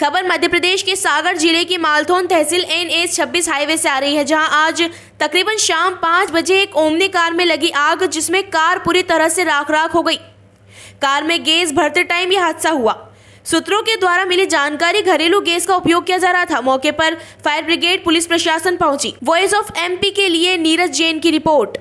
खबर मध्य प्रदेश के सागर जिले की मालथोन तहसील एन एच छब्बीस हाईवे से आ रही है जहां आज तकरीबन शाम पाँच बजे एक ओमनी कार में लगी आग जिसमें कार पूरी तरह से राख राख हो गई कार में गैस भरते टाइम यह हादसा हुआ सूत्रों के द्वारा मिली जानकारी घरेलू गैस का उपयोग किया जा रहा था मौके पर फायर ब्रिगेड पुलिस प्रशासन पहुंची वॉइस ऑफ एमपी के लिए नीरज जैन की रिपोर्ट